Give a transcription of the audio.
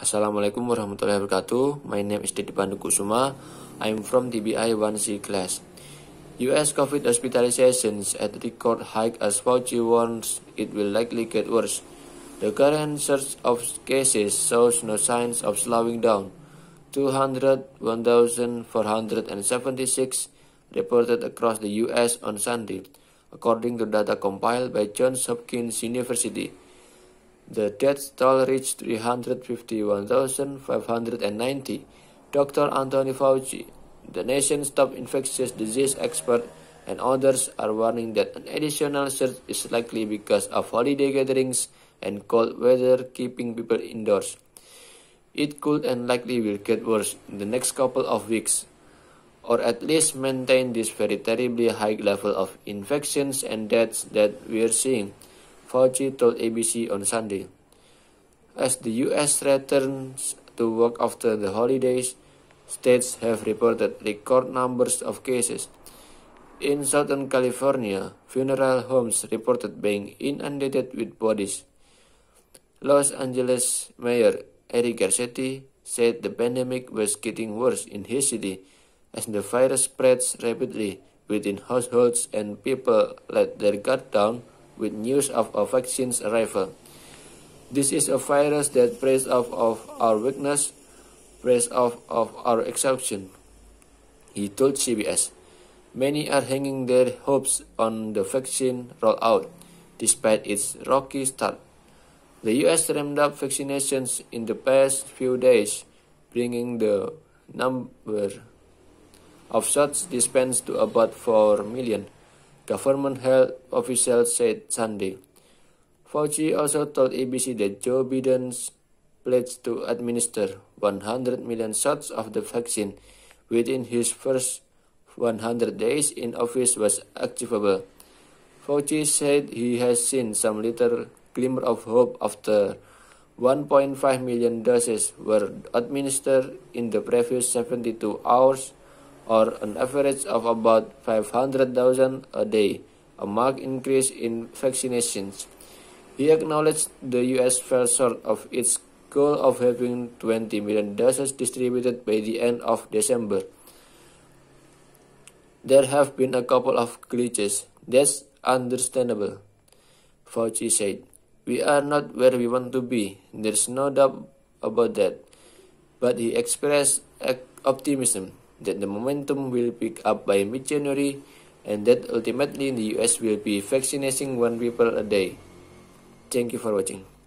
Assalamualaikum warahmatullahi wabarakatuh. My name is Didi Pandu Kusuma. I'm from TBI 1C class. US COVID hospitalizations at record high as Fauci warns it will likely get worse. The current surge of cases shows no signs of slowing down. 201,476 reported across the US on Sunday, according to data compiled by Johns Hopkins University. The death toll reached 351,590. Dr. Anthony Fauci, the nation's top infectious disease expert, and others are warning that an additional surge is likely because of holiday gatherings and cold weather keeping people indoors. It could and likely will get worse in the next couple of weeks, or at least maintain this very terribly high level of infections and deaths that we're seeing. Fauci told ABC on Sunday. As the U.S. returns to work after the holidays, states have reported record numbers of cases. In Southern California, funeral homes reported being inundated with bodies. Los Angeles Mayor Eric Garcetti said the pandemic was getting worse in his city as the virus spreads rapidly within households and people let their guard down with news of a vaccine's arrival. This is a virus that preys off of our weakness, preys off of our exhaustion, he told CBS. Many are hanging their hopes on the vaccine rollout, despite its rocky start. The U.S. ramped up vaccinations in the past few days, bringing the number of shots dispensed to about 4 million government health officials said Sunday. Fauci also told ABC that Joe Biden's pledge to administer 100 million shots of the vaccine within his first 100 days in office was achievable. Fauci said he has seen some little glimmer of hope after 1.5 million doses were administered in the previous 72 hours or an average of about 500,000 a day, a marked increase in vaccinations. He acknowledged the US fell short of its goal of having 20 million doses distributed by the end of December. There have been a couple of glitches. That's understandable, Fauci said. We are not where we want to be. There's no doubt about that. But he expressed optimism that the momentum will pick up by mid-January and that ultimately the US will be vaccinating one people a day. Thank you for watching.